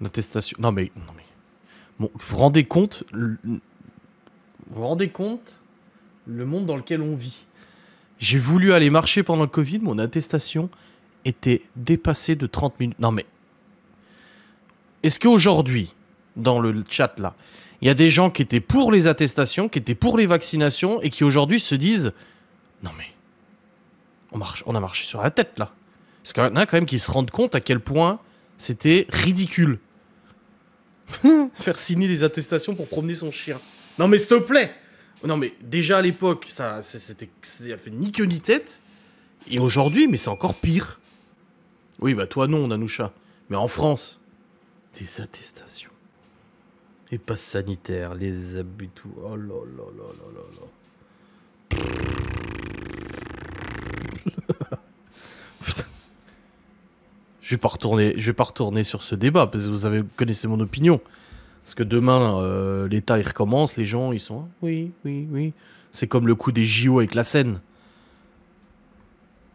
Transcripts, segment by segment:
Non mais. vous vous rendez compte. Le... Vous rendez compte le monde dans lequel on vit. J'ai voulu aller marcher pendant le Covid, mon attestation était dépassée de 30 minutes. Non mais. Est-ce qu'aujourd'hui, dans le chat là, il y a des gens qui étaient pour les attestations, qui étaient pour les vaccinations et qui aujourd'hui se disent Non mais. On, marche, on a marché sur la tête là. Parce qu'il y en a quand même qui se rendent compte à quel point c'était ridicule. Faire signer des attestations pour promener son chien. Non mais s'il te plaît Non mais déjà à l'époque, ça, c'était, fait ni queue ni tête. Et aujourd'hui, mais c'est encore pire. Oui, bah toi non, Nanoucha. Mais en France, des attestations. Et pas sanitaires, les abitous. Oh là là là là là là. Putain. Je vais pas retourner, je vais pas retourner sur ce débat parce que vous avez, connaissez mon opinion. Parce que demain, euh, l'État il recommence, les gens ils sont oui, oui, oui. C'est comme le coup des JO avec la Seine.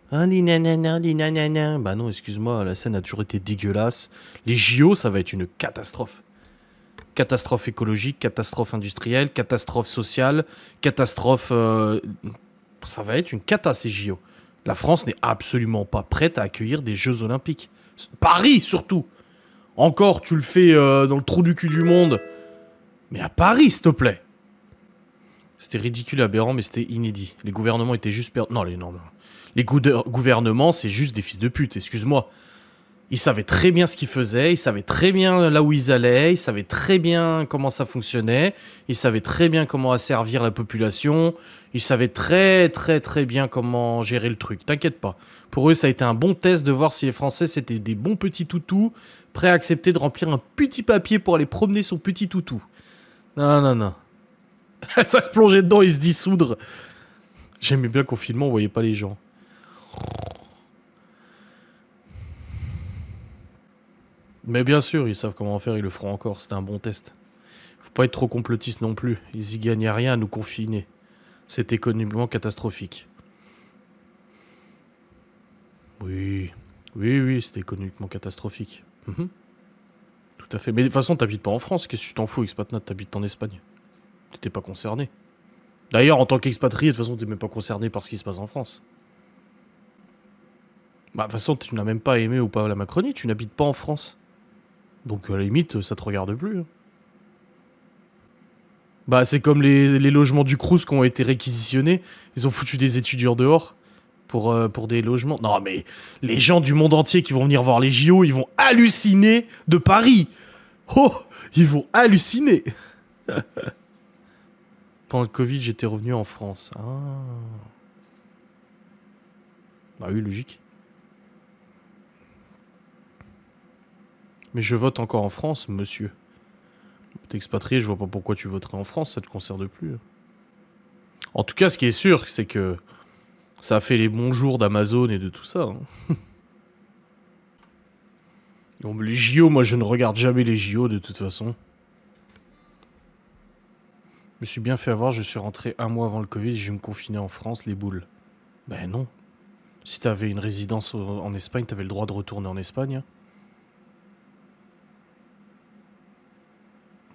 Ah, nanana, nanana. Bah non, excuse-moi, la Seine a toujours été dégueulasse. Les JO, ça va être une catastrophe. Catastrophe écologique, catastrophe industrielle, catastrophe sociale, catastrophe. Euh, ça va être une cata ces JO. La France n'est absolument pas prête à accueillir des Jeux Olympiques. Paris surtout. Encore, tu le fais euh, dans le trou du cul du monde. Mais à Paris, s'il te plaît. C'était ridicule, aberrant, mais c'était inédit. Les gouvernements étaient juste Non, les, normes. non. les gouvernements, c'est juste des fils de pute, excuse-moi. Ils savaient très bien ce qu'ils faisaient, ils savaient très bien euh, là où ils allaient, ils savaient très bien comment ça fonctionnait, ils savaient très bien comment asservir la population, ils savaient très très très bien comment gérer le truc, t'inquiète pas. Pour eux, ça a été un bon test de voir si les Français c'était des bons petits toutous, prêts à accepter de remplir un petit papier pour aller promener son petit toutou. Non, non, non. Elle va se plonger dedans et se dissoudre. J'aimais bien qu'au confinement, on voyait pas les gens. Mais bien sûr, ils savent comment en faire, ils le feront encore, c'était un bon test. Faut pas être trop complotiste non plus, ils y gagnent rien à nous confiner. C'est économiquement catastrophique. Oui, oui, oui, c'est économiquement catastrophique. Mhm. Tout à fait. Mais de toute façon, t'habites pas en France, qu'est-ce que tu t'en fous, expatnat, t'habites en Espagne. T'étais pas concerné. D'ailleurs, en tant qu'expatrié, de toute façon, t'es même pas concerné par ce qui se passe en France. Bah, de toute façon, tu n'as même pas aimé ou pas la Macronie, tu n'habites pas en France. Donc à la limite, ça te regarde plus. Hein. Bah c'est comme les, logements du Crous qui ont été réquisitionnés. Ils ont foutu des étudiants dehors pour, euh, pour des logements. Non mais les gens du monde entier qui vont venir voir les JO, ils vont halluciner de Paris. Oh, ils vont halluciner. Pendant le Covid, j'étais revenu en France. Ah. Bah oui, logique. Mais je vote encore en France, monsieur. T'es expatrié, je vois pas pourquoi tu voterais en France, ça te concerne plus. En tout cas, ce qui est sûr, c'est que ça a fait les bons jours d'Amazon et de tout ça. Hein. les JO, moi je ne regarde jamais les JO de toute façon. Je me suis bien fait avoir, je suis rentré un mois avant le Covid, je me confinais en France, les boules. Ben non. Si t'avais une résidence en Espagne, t'avais le droit de retourner en Espagne. Hein.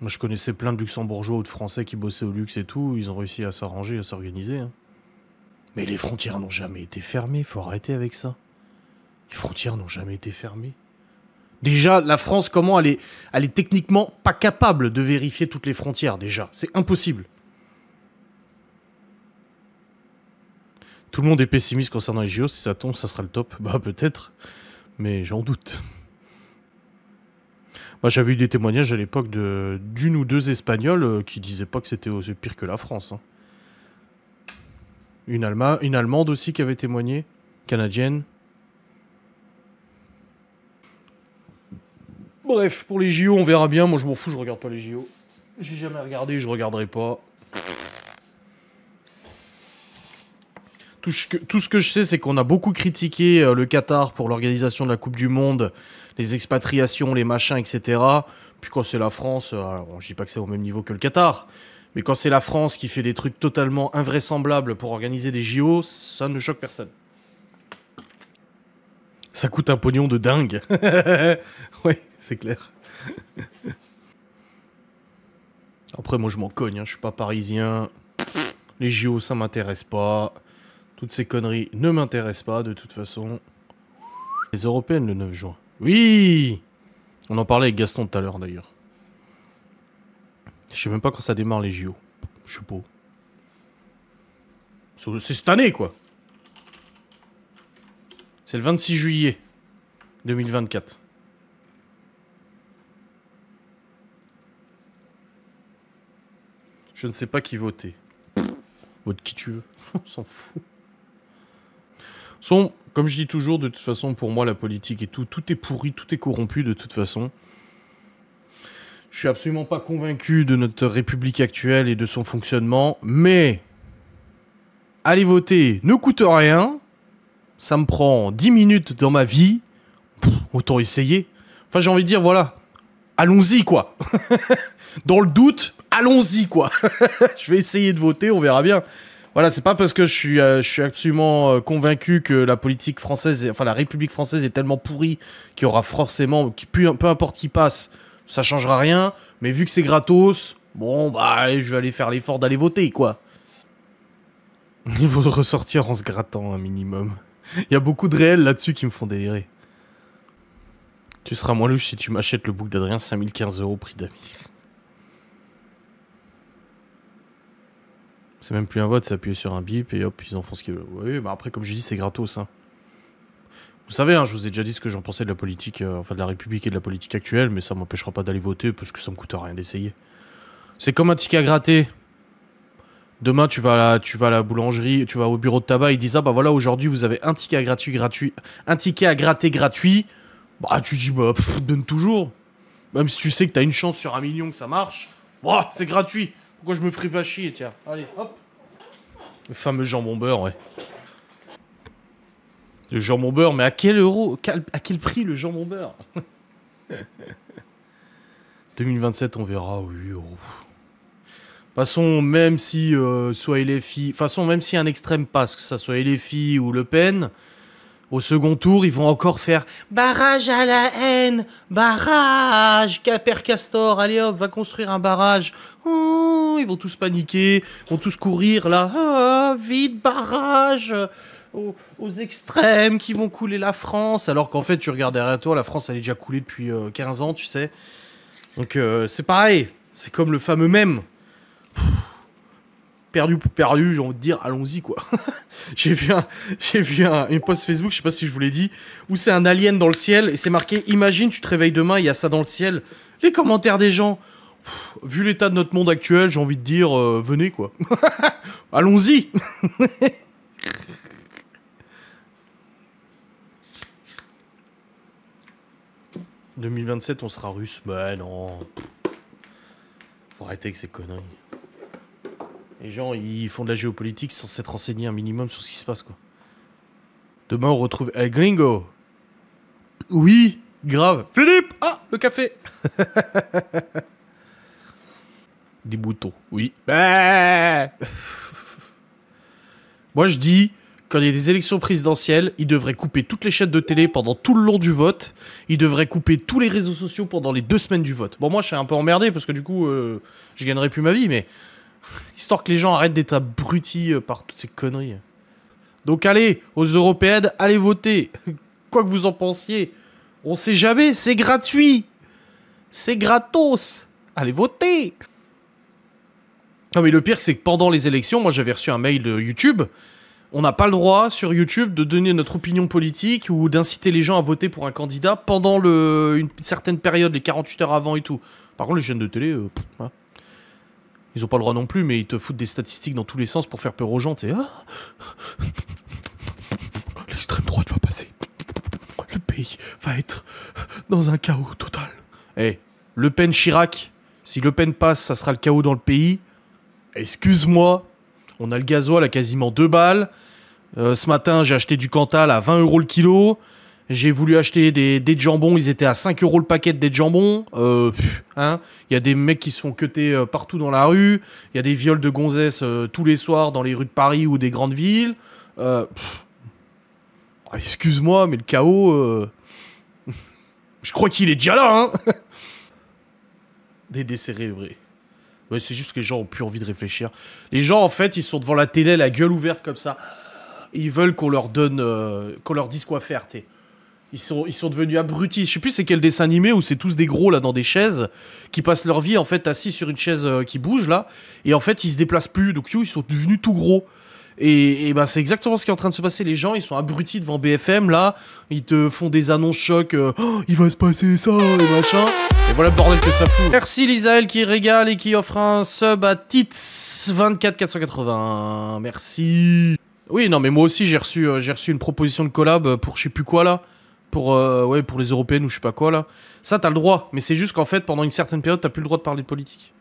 Moi, je connaissais plein de luxembourgeois ou de français qui bossaient au luxe et tout, ils ont réussi à s'arranger, à s'organiser. Hein. Mais les frontières n'ont jamais été fermées, faut arrêter avec ça. Les frontières n'ont jamais été fermées. Déjà, la France, comment elle est, elle est techniquement pas capable de vérifier toutes les frontières, déjà. C'est impossible. Tout le monde est pessimiste concernant les JO, si ça tombe, ça sera le top. Bah peut-être, mais j'en doute j'avais eu des témoignages à l'époque de, d'une ou deux Espagnols euh, qui disaient pas que c'était pire que la France. Hein. Une, une Allemande aussi qui avait témoigné, canadienne. Bref, pour les JO, on verra bien. Moi, je m'en fous, je regarde pas les JO. J'ai jamais regardé, je regarderai pas. tout, ce que je sais, c'est qu'on a beaucoup critiqué euh, le Qatar pour l'organisation de la Coupe du Monde, les expatriations, les machins, etc. Puis quand c'est la France, euh, je ne dis pas que c'est au même niveau que le Qatar, mais quand c'est la France qui fait des trucs totalement invraisemblables pour organiser des JO, ça ne choque personne. Ça coûte un pognon de dingue. oui, c'est clair. Après, moi, je m'en cogne, Je hein. je suis pas parisien. Les JO, ça m'intéresse pas. Toutes ces conneries ne m'intéressent pas de toute façon. Les européennes le 9 juin. Oui On en parlait avec Gaston tout à l'heure d'ailleurs. Je sais même pas quand ça démarre les JO. Je sais pas. C'est cette année quoi C'est le 26 juillet 2024. Je ne sais pas qui voter. Vote qui tu veux. On s'en fout comme je dis toujours, de toute façon, pour moi, la politique et tout, tout est pourri, tout est corrompu de toute façon. Je suis absolument pas convaincu de notre République actuelle et de son fonctionnement, mais aller voter ne coûte rien. Ça me prend 10 minutes dans ma vie. autant essayer. Enfin, j'ai envie de dire, voilà, allons-y, quoi. dans le doute, allons-y, quoi. Je vais essayer de voter, on verra bien voilà, c'est pas parce que je suis, euh, je suis absolument euh, convaincu que la politique française, enfin la République française est tellement pourrie qu'il y aura forcément, peu, peu importe qui passe, ça changera rien. Mais vu que c'est gratos, bon bah je vais aller faire l'effort d'aller voter quoi. Il de ressortir en se grattant un minimum. Il y a beaucoup de réels là-dessus qui me font délirer. Tu seras moins louche si tu m'achètes le bouc d'Adrien 5015 euros prix d'amis. C'est même plus un vote, c'est appuyer sur un bip et hop, ils en font ce qu'ils veulent. Oui, bah après, comme je dis, c'est gratos. Hein. Vous savez, hein, je vous ai déjà dit ce que j'en pensais de la politique, euh, enfin de la République et de la politique actuelle, mais ça m'empêchera pas d'aller voter parce que ça me coûte rien d'essayer. C'est comme un ticket à gratter. Demain, tu vas, à la, tu vas à la boulangerie, tu vas au bureau de tabac, ils disent Ah bah voilà, aujourd'hui vous avez un ticket à gratuit, gratuit, un ticket à gratter gratuit. Bah tu dis Bah donne toujours. Même si tu sais que tu as une chance sur un million que ça marche, bah c'est gratuit. Pourquoi je me ferai pas chier, tiens. Allez, hop. Le fameux jambon beurre, ouais. Le jambon beurre, mais à quel euro À quel prix le jambon beurre 2027, on verra, oui. De oh. toute façon, même si euh, soit LFI... façon, même si un extrême passe, que ça soit LFI ou Le Pen, au second tour, ils vont encore faire barrage à la haine, barrage, Caper Castor, allez hop, va construire un barrage. Oh, ils vont tous paniquer, vont tous courir là, ah, vite barrage aux, extrêmes qui vont couler la France, alors qu'en fait tu regardes derrière toi, la France elle est déjà coulée depuis 15 euh, ans, tu sais. Donc euh, c'est pareil, c'est comme le fameux même perdu pour perdu, j'ai envie de dire, allons-y quoi. j'ai vu, un, j'ai vu un, une post Facebook, je sais pas si je vous l'ai dit, où c'est un alien dans le ciel et c'est marqué Imagine, tu te réveilles demain, il y a ça dans le ciel. Les commentaires des gens, vu l'état de notre monde actuel, j'ai envie de dire, euh, venez quoi. allons-y « 2027, on sera russe. mais ben non. Faut arrêter avec ces conneries. Les gens, ils font de la géopolitique sans s'être renseignés un minimum sur ce qui se passe, quoi. Demain, on retrouve El Gringo. Oui, grave. Philippe Ah, le café Des boutons, oui. Moi, je dis, quand il y a des élections présidentielles, ils devraient couper toutes les chaînes de télé pendant tout le long du vote. Ils devraient couper tous les réseaux sociaux pendant les deux semaines du vote. Bon, moi, je suis un peu emmerdé parce que du coup, je euh, je gagnerai plus ma vie, mais Histoire que les gens arrêtent d'être abrutis euh, par toutes ces conneries. Donc allez, aux Européennes, allez voter. Quoi que vous en pensiez. On sait jamais, c'est gratuit. C'est gratos. Allez voter. Non mais le pire c'est que pendant les élections, moi j'avais reçu un mail de YouTube. On n'a pas le droit sur YouTube de donner notre opinion politique ou d'inciter les gens à voter pour un candidat pendant une certaine période, les 48 heures avant et tout. Par contre les chaînes de télé... Euh, hein. Ils n'ont pas le droit non plus, mais ils te foutent des statistiques dans tous les sens pour faire peur aux gens. Tu ah l'extrême droite va passer. Le pays va être dans un chaos total. Eh, Le Pen Chirac, si Le Pen passe, ça sera le chaos dans le pays. Excuse-moi, on a le gasoil à quasiment deux balles. Euh, ce matin, j'ai acheté du Cantal à 20 euros le kilo. J'ai voulu acheter des, des jambons, ils étaient à 5 euros le paquet de des jambons. Euh, hein. Il y a des mecs qui se font queuter euh, partout dans la rue. Il y a des viols de gonzesses euh, tous les soirs dans les rues de Paris ou des grandes villes. Ah, excuse-moi, mais le chaos. Je crois qu'il est déjà là, hein Des décérébrés. Ouais, c'est juste que les gens ont plus envie de réfléchir. Les gens, en fait, ils sont devant la télé, la gueule ouverte comme ça. Ils veulent qu'on leur donne, qu'on leur dise quoi faire, sais. Ils sont, ils sont devenus abrutis. Je sais plus c'est quel dessin animé où c'est tous des gros là dans des chaises qui passent leur vie en fait assis sur une chaise euh, qui bouge là et en fait ils se déplacent plus donc ils sont devenus tout gros. Et, bah c'est exactement ce qui est en train de se passer. Les gens ils sont abrutis devant BFM là, ils te font des annonces chocs. Euh, oh, il va se passer ça et machin. Et voilà le bordel que ça fout. Merci Lisaël qui régale et qui offre un sub à Tits24480. Merci. Oui non mais moi aussi j'ai reçu euh, j'ai reçu une proposition de collab pour je sais plus quoi là pour, euh, ouais, pour les européennes ou je sais pas quoi là. Ça, t'as le droit, mais c'est juste qu'en fait, pendant une certaine période, t'as plus le droit de parler de politique.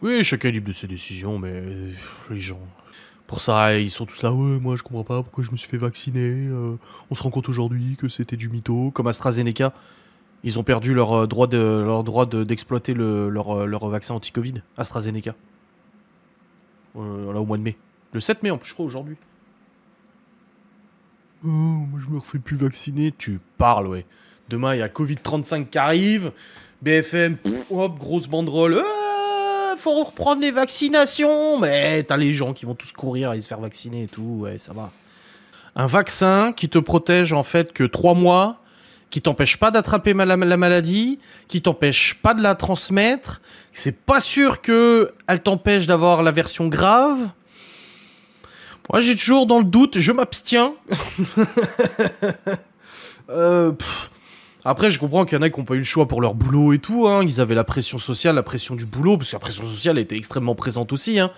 Oui, chacun est libre de ses décisions, mais euh, les gens. Pour ça, ils sont tous là, ouais, moi je comprends pas pourquoi je me suis fait vacciner. Euh, on se rend compte aujourd'hui que c'était du mytho, comme AstraZeneca. Ils ont perdu leur droit de, leur droit d'exploiter le, leur, leur, vaccin anti-Covid, AstraZeneca. là, au mois de mai. Le 7 mai, en plus, je crois, aujourd'hui. Oh, moi je me refais plus vacciner. Tu parles, ouais. Demain, il y a Covid-35 qui arrive. BFM, hop, grosse banderole. Euh, faut reprendre les vaccinations. Mais t'as les gens qui vont tous courir et se faire vacciner et tout. Ouais, ça va. Un vaccin qui te protège en fait que trois mois, qui t'empêche pas d'attraper la, la, maladie, qui t'empêche pas de la transmettre. C'est pas sûr que elle t'empêche d'avoir la version grave. Moi, j'ai toujours dans le doute, je m'abstiens. Euh, Après, je comprends qu'il y en a qui n'ont pas eu le choix pour leur boulot et tout. Hein. Ils avaient la pression sociale, la pression du boulot, parce que la pression sociale était extrêmement présente aussi. Hein.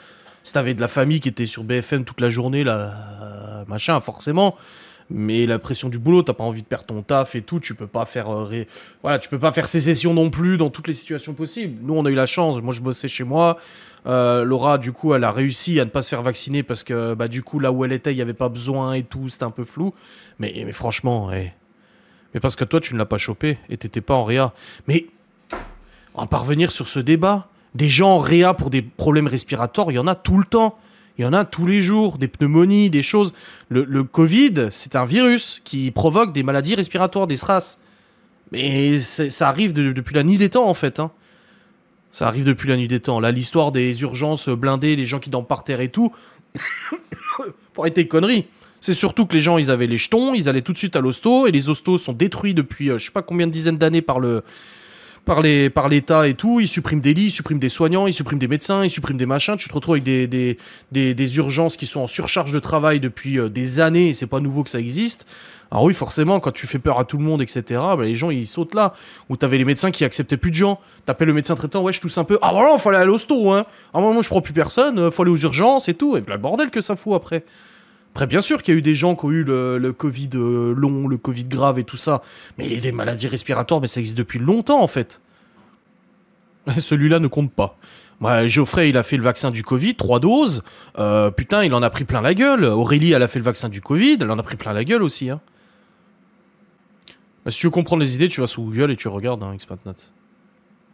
Si t'avais de la famille qui était sur BFM toute la journée, là, machin, forcément mais la pression du boulot, t'as pas envie de perdre ton taf et tout, tu peux pas faire euh, voilà, tu peux pas faire sécession non plus dans toutes les situations possibles. Nous, on a eu la chance, moi je bossais chez moi, euh, Laura du coup, elle a réussi à ne pas se faire vacciner parce que bah du coup là où elle était, il y avait pas besoin et tout, c'était un peu flou. Mais, franchement, eh. mais parce que toi tu ne l'as pas chopé et t'étais pas en réa. Mais en parvenir sur ce débat. Des gens en réa pour des problèmes respiratoires, il y en a tout le temps. Il y en a tous les jours, des pneumonies, des choses. Le, Covid, c'est un virus qui provoque des maladies respiratoires, des SRAS. Mais ça arrive depuis la nuit des temps, en fait. Hein. Ça arrive depuis la nuit des temps. Là, l'histoire des urgences blindées, les gens qui dorment par terre et tout, pour être conneries. C'est surtout que les gens, ils avaient les jetons, ils allaient tout de suite à l'hosto, et les hostos sont détruits depuis je euh, je sais pas combien de dizaines d'années par le, par par l'État et tout. Ils suppriment des lits, ils suppriment des soignants, ils suppriment des médecins, ils suppriment des machins. Tu te retrouves avec des, des, urgences qui sont en surcharge de travail depuis euh, des années. c'est pas nouveau que ça existe. Alors ah oui, forcément, quand tu fais peur à tout le monde, etc., bah, les gens, ils sautent là. Ou t'avais les médecins qui acceptaient plus de gens. T'appelles le médecin traitant, ouais, je tousse un peu. Ah voilà, faut aller à l'hosto, hein. À un moment, je prends plus personne, euh, faut aller aux urgences et tout. Et le bordel que ça fout après. Après, bien sûr qu'il y a eu des gens qui ont eu le, Covid euh, long, le Covid grave et tout ça. Mais les maladies respiratoires, mais ça existe depuis longtemps, en fait. Celui-là ne compte pas. Ouais, Geoffrey, il a fait le vaccin du Covid, trois doses. Euh, putain, il en a pris plein la gueule. Aurélie, elle a fait le vaccin du Covid, elle en a pris plein la gueule aussi. Hein. Bah, si tu veux comprendre les idées, tu vas sous Google et tu regardes hein, note.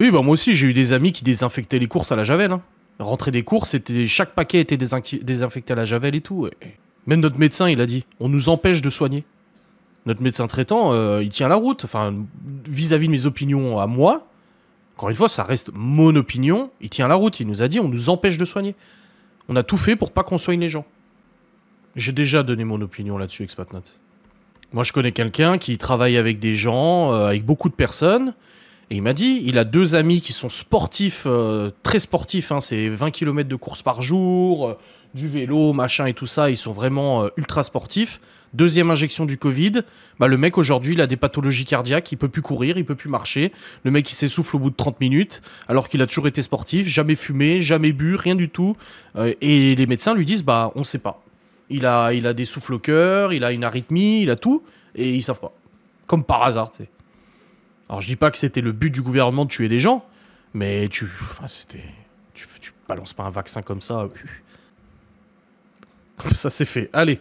Oui, bah moi aussi, j'ai eu des amis qui désinfectaient les courses à la javel. Hein. Rentrer des courses, c'était chaque paquet était désinfecté à la javel et tout. Même notre médecin, il a dit, on nous empêche de soigner. Notre médecin traitant, euh, il tient la route. Enfin, vis-à-vis de mes opinions à moi, encore une fois, ça reste mon opinion, il tient la route. Il nous a dit, on nous empêche de soigner. On a tout fait pour pas qu'on soigne les gens. J'ai déjà donné mon opinion là-dessus, Expatnat. Moi, je connais quelqu'un qui travaille avec des gens, euh, avec beaucoup de personnes, et il m'a dit, il a deux amis qui sont sportifs, euh, très sportifs, hein, c'est 20 km de course par jour, euh, du vélo, machin et tout ça, ils sont vraiment euh, ultra sportifs. Deuxième injection du Covid, bah, le mec aujourd'hui il a des pathologies cardiaques, il peut plus courir, il peut plus marcher, le mec il s'essouffle au bout de 30 minutes, alors qu'il a toujours été sportif, jamais fumé, jamais bu, rien du tout. et les médecins lui disent, bah on sait pas. Il a, il a des souffles au cœur, il a une arythmie, il a tout, et ils savent pas. Comme par hasard, tu sais. Alors je dis pas que c'était le but du gouvernement de tuer les gens, mais tu, enfin c'était, tu, tu balances pas un vaccin comme ça. Euh, ça c'est fait. Allez.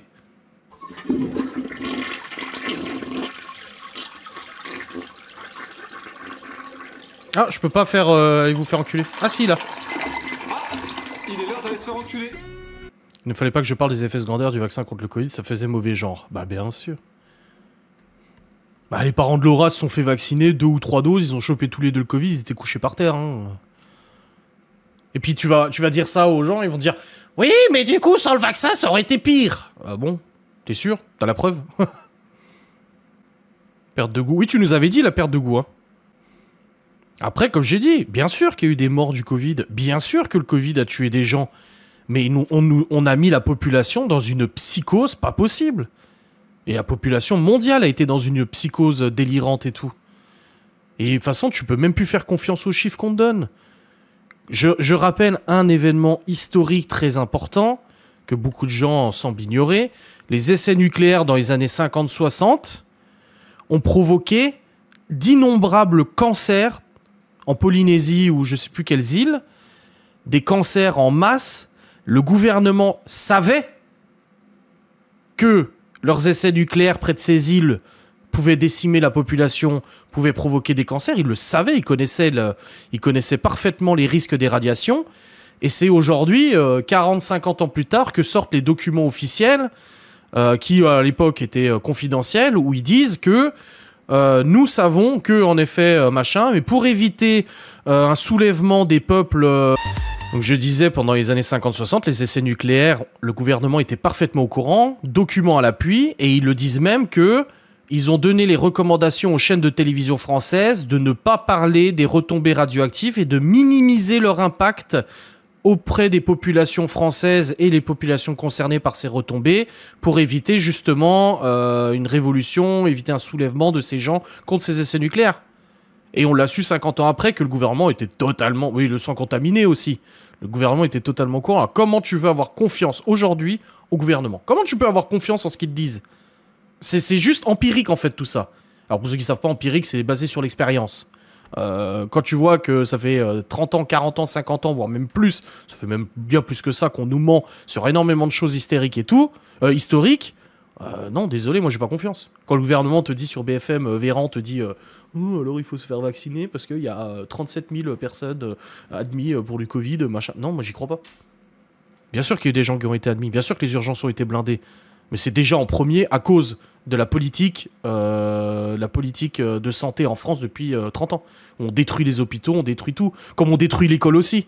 Ah, je peux pas faire euh, aller vous faire enculer. Ah si là. Ah, il est l'heure d'aller se faire enculer. Il ne fallait pas que je parle des effets secondaires du vaccin contre le Covid, ça faisait mauvais genre. Bah bien sûr. Bah, les parents de Laura se sont fait vacciner, deux ou trois doses, ils ont chopé tous les deux le Covid, ils étaient couchés par terre. Hein. Et puis tu vas, tu vas dire ça aux gens, ils vont dire Oui, mais du coup, sans le vaccin, ça aurait été pire. Ah bon T'es sûr T'as la preuve Perte de goût. Oui, tu nous avais dit la perte de goût. Hein. Après, comme j'ai dit, bien sûr qu'il y a eu des morts du Covid, bien sûr que le Covid a tué des gens, mais on a mis la population dans une psychose pas possible. Et la population mondiale a été dans une psychose délirante et tout. Et de toute façon, tu peux même plus faire confiance aux chiffres qu'on te donne. Je, rappelle un événement historique très important que beaucoup de gens semblent ignorer. Les essais nucléaires dans les années 50-60 ont provoqué d'innombrables cancers en Polynésie ou je ne sais plus quelles îles, des cancers en masse. Le gouvernement savait que leurs essais nucléaires près de ces îles pouvaient décimer la population, pouvaient provoquer des cancers. Ils le savaient, ils connaissaient, ils connaissaient parfaitement les risques des radiations. Et c'est aujourd'hui, 40-50 euh, ans plus tard, que sortent les documents officiels, euh, qui à l'époque étaient euh, confidentiels, où ils disent que nous savons que, en effet, machin, mais pour éviter un soulèvement des peuples... Donc je disais, pendant les années 50-60, les essais nucléaires, le gouvernement était parfaitement au courant, documents à l'appui, et ils le disent même que ils ont donné les recommandations aux chaînes de télévision françaises de ne pas parler des retombées radioactives et de minimiser leur impact auprès des populations françaises et les populations concernées par ces retombées pour éviter justement euh, une révolution, éviter un soulèvement de ces gens contre ces essais nucléaires. Et on l'a su 50 ans après que le gouvernement était totalement, oui, le sang contaminé aussi. Le gouvernement était totalement courant. Comment tu veux avoir confiance aujourd'hui au gouvernement Comment tu peux avoir confiance en ce qu'ils te disent C'est juste empirique en fait tout ça. Alors pour ceux qui ne savent pas, empirique, c'est basé sur l'expérience. Euh, quand tu vois que ça fait 30 euh, ans, 40 ans, 50 ans, voire même plus, ça fait même bien plus que ça qu'on nous ment sur énormément de choses hystériques et tout, euh, historiques, euh, non, désolé, moi j'ai pas confiance. Quand le gouvernement te dit sur BFM, euh, Véran te dit euh, alors il faut se faire vacciner parce qu'il y a 37 000 personnes admises pour le Covid, machin. Non, moi j'y crois pas. Bien sûr qu'il y a eu des gens qui ont été admis, bien sûr que les urgences ont été blindées, mais c'est déjà en premier à cause de la politique, la politique de santé en France depuis 30 ans. On détruit les hôpitaux, on détruit tout, comme on détruit l'école aussi.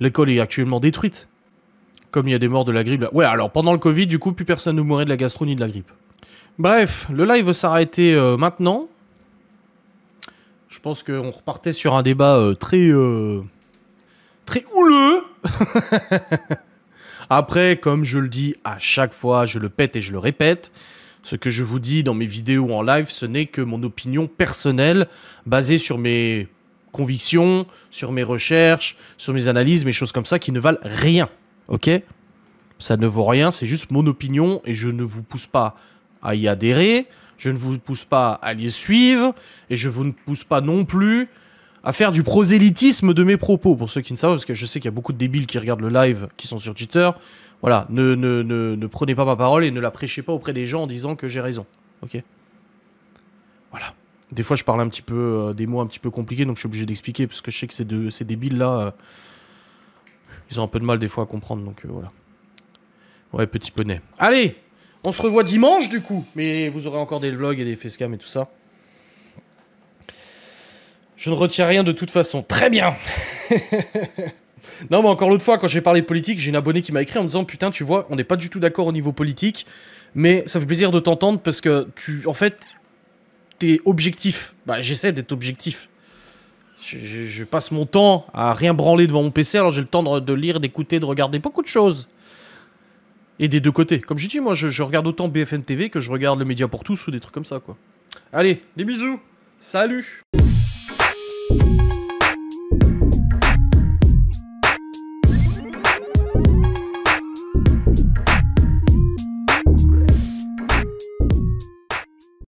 L'école est actuellement détruite. Comme il y a des morts de la grippe. Ouais, alors pendant le Covid, du coup, plus personne ne mourait de la gastro ni de la grippe. Bref, le live s'arrêtait euh, maintenant. Je pense qu'on repartait sur un débat euh, très. Euh, très houleux Après, comme je le dis à chaque fois, je le pète et je le répète. Ce que je vous dis dans mes vidéos en live, ce n'est que mon opinion personnelle, basée sur mes convictions, sur mes recherches, sur mes analyses, mes choses comme ça qui ne valent rien. Ok Ça ne vaut rien, c'est juste mon opinion et je ne vous pousse pas à y adhérer, je ne vous pousse pas à les suivre et je vous ne pousse pas non plus à faire du prosélytisme de mes propos, pour ceux qui ne savent, parce que je sais qu'il y a beaucoup de débiles qui regardent le live, qui sont sur Twitter. Voilà, ne, ne, ne, prenez pas ma parole et ne la prêchez pas auprès des gens en disant que j'ai raison. Ok Voilà. Des fois, je parle un petit peu euh, des mots un petit peu compliqués, donc je suis obligé d'expliquer, parce que je sais que ces, deux, ces débiles-là, euh, ils ont un peu de mal des fois à comprendre, donc euh, voilà. Ouais, petit poney. Allez On se revoit dimanche, du coup Mais vous aurez encore des vlogs et des cam et tout ça. Je ne retiens rien de toute façon. Très bien Non, mais encore l'autre fois, quand j'ai parlé politique, j'ai une abonnée qui m'a écrit en me disant Putain, tu vois, on n'est pas du tout d'accord au niveau politique, mais ça fait plaisir de t'entendre parce que tu, en fait, t'es objectif. Bah, j'essaie d'être objectif. Je, passe mon temps à rien branler devant mon PC, alors j'ai le temps de, lire, d'écouter, de regarder beaucoup de choses. Et des deux côtés. Comme je dis, moi, je, je, regarde autant BFN TV que je regarde le Média pour tous ou des trucs comme ça, quoi. Allez, des bisous Salut